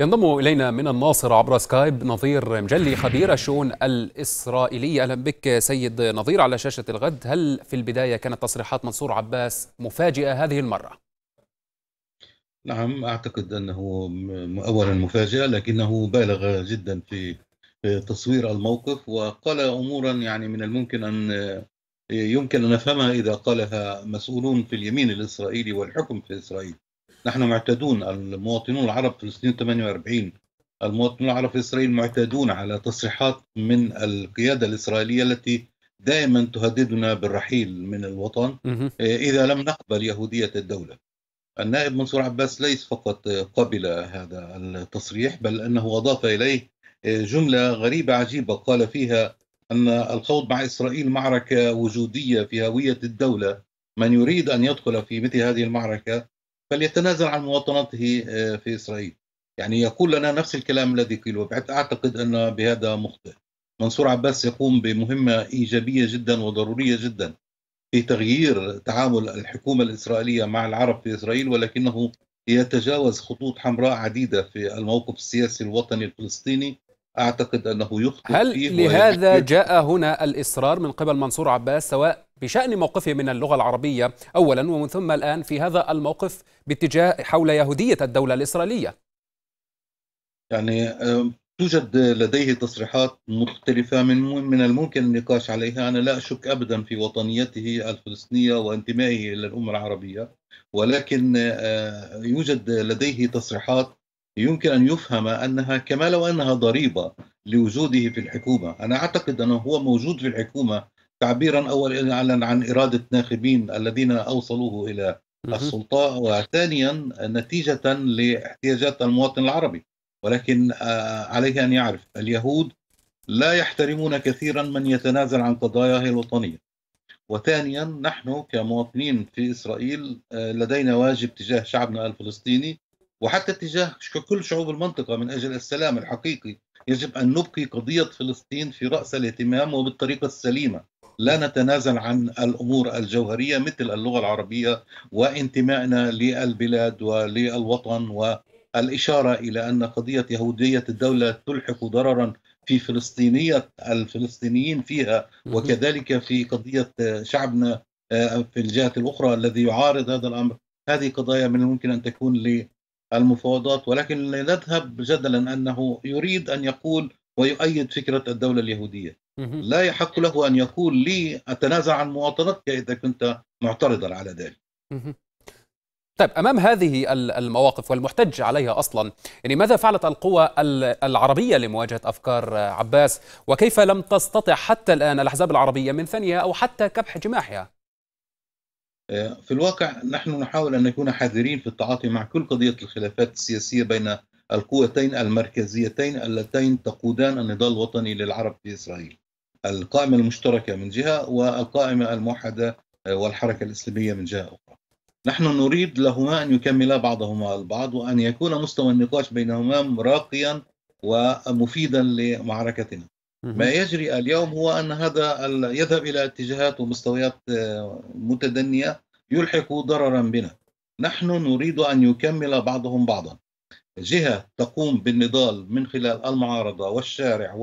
ينضم الينا من الناصر عبر سكايب نظير مجلي خبير الشؤون الاسرائيليه اهلا بك سيد نظير على شاشه الغد هل في البدايه كانت تصريحات منصور عباس مفاجئه هذه المره؟ نعم اعتقد انه اولا مفاجئه لكنه بالغ جدا في تصوير الموقف وقال امورا يعني من الممكن ان يمكن ان نفهمها اذا قالها مسؤولون في اليمين الاسرائيلي والحكم في اسرائيل نحن معتادون المواطنون العرب فلسطين 48 المواطنون العرب في اسرائيل معتادون على تصريحات من القياده الاسرائيليه التي دائما تهددنا بالرحيل من الوطن آه، اذا لم نقبل يهوديه الدوله. النائب منصور عباس ليس فقط قبل هذا التصريح بل انه اضاف اليه آه، جمله غريبه عجيبه قال فيها ان الخوض مع اسرائيل معركه وجوديه في هويه الدوله من يريد ان يدخل في مثل هذه المعركه فليتنازل عن مواطنته آه، في إسرائيل يعني يقول لنا نفس الكلام الذي قيل أعتقد أن بهذا مخطئ منصور عباس يقوم بمهمة إيجابية جدا وضرورية جدا في تغيير تعامل الحكومة الإسرائيلية مع العرب في إسرائيل ولكنه يتجاوز خطوط حمراء عديدة في الموقف السياسي الوطني الفلسطيني أعتقد أنه يخطئ هل فيه لهذا جاء هنا الإصرار من قبل منصور عباس سواء بشأن موقفه من اللغة العربية أولا ومن ثم الآن في هذا الموقف باتجاه حول يهودية الدولة الإسرائيلية يعني توجد لديه تصريحات مختلفة من من الممكن النقاش عليها، أنا لا أشك أبدا في وطنيته الفلسطينية وانتمائه إلى الأمة العربية، ولكن أه، يوجد لديه تصريحات يمكن أن يفهم أنها كما لو أنها ضريبة لوجوده في الحكومة، أنا أعتقد أنه هو موجود في الحكومة تعبيرا اولا عن اراده ناخبين الذين اوصلوه الى السلطه وثانيا نتيجه لاحتياجات المواطن العربي ولكن آه، عليه ان يعرف اليهود لا يحترمون كثيرا من يتنازل عن قضاياه الوطنيه وثانيا نحن كمواطنين في اسرائيل آه، لدينا واجب تجاه شعبنا الفلسطيني وحتى تجاه كل شعوب المنطقه من اجل السلام الحقيقي يجب ان نبقي قضيه فلسطين في راس الاهتمام وبالطريقه السليمه لا نتنازل عن الامور الجوهريه مثل اللغه العربيه وانتمائنا للبلاد وللوطن والاشاره الى ان قضيه يهوديه الدوله تلحق ضررا في فلسطينيه الفلسطينيين فيها وكذلك في قضيه شعبنا آه، في الجهه الاخرى الذي يعارض هذا الامر هذه قضايا من الممكن ان تكون للمفاوضات ولكن نذهب جدلا انه يريد ان يقول ويؤيد فكره الدوله اليهوديه لا يحق له أن يقول لي أتنازع عن مواطنتك إذا كنت معترضا على ذلك طيب أمام هذه المواقف والمحتج عليها أصلا يعني ماذا فعلت القوى العربية لمواجهة أفكار عباس وكيف لم تستطع حتى الآن الأحزاب العربية من ثانية أو حتى كبح جماحها آه، في الواقع نحن نحاول أن نكون حذرين في التعاطي مع كل قضية الخلافات السياسية بين القوتين المركزيتين اللتين تقودان النضال الوطني للعرب في إسرائيل القائمة المشتركة من جهة والقائمة الموحدة آه، والحركة الإسلامية من جهة أخرى نحن نريد لهما أن يكملا بعضهما البعض وأن يكون مستوى النقاش بينهما راقيا ومفيدا لمعركتنا ما يجري اليوم هو أن هذا يذهب إلى اتجاهات ومستويات آه، متدنية يلحق ضررا بنا نحن نريد أن يكمل بعضهم بعضا جهة تقوم بالنضال من خلال المعارضة والشارع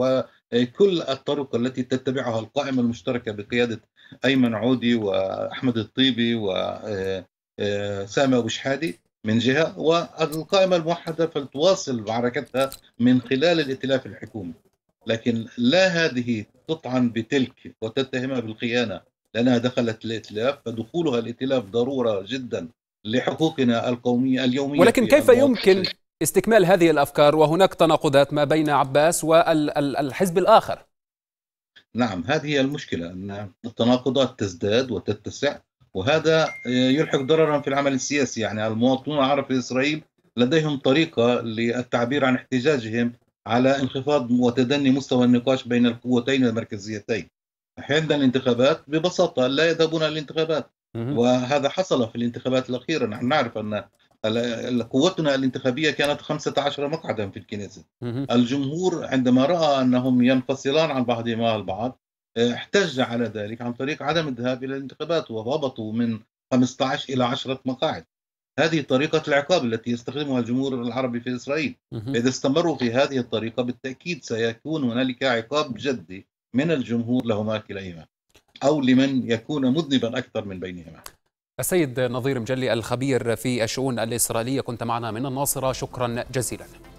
كل الطرق التي تتبعها القائمة المشتركة بقيادة أيمن عودي وأحمد الطيبي وسامي آه، آه، أبو شحادي من جهة والقائمة الموحدة فلتواصل معركتها من خلال الائتلاف الحكومي لكن لا هذه تطعن بتلك وتتهمها بالخيانة لأنها دخلت الائتلاف فدخولها الائتلاف ضرورة جدا لحقوقنا القومية اليومية ولكن كيف يمكن استكمال هذه الافكار وهناك تناقضات ما بين عباس والحزب الاخر نعم هذه هي المشكله ان التناقضات تزداد وتتسع وهذا يلحق ضررا في العمل السياسي يعني المواطنون العرب في اسرائيل لديهم طريقه للتعبير عن احتجاجهم على انخفاض وتدني مستوى النقاش بين القوتين المركزيتين عند الانتخابات ببساطه لا يذهبون للانتخابات وهذا حصل في الانتخابات الاخيره نحن نعرف ان قوتنا الانتخابية كانت 15 مقعدا في الكنيسة الجمهور عندما رأى أنهم ينفصلان عن بعضهما البعض احتج على ذلك عن طريق عدم الذهاب إلى الانتخابات وضبطوا من 15 إلى 10 مقاعد هذه طريقة العقاب التي يستخدمها الجمهور العربي في إسرائيل إذا استمروا في هذه الطريقة بالتأكيد سيكون هنالك عقاب جدي من الجمهور لهما كليهما أو لمن يكون مذنبا أكثر من بينهما السيد نظير مجلي الخبير في الشؤون الإسرائيلية كنت معنا من الناصرة شكرا جزيلا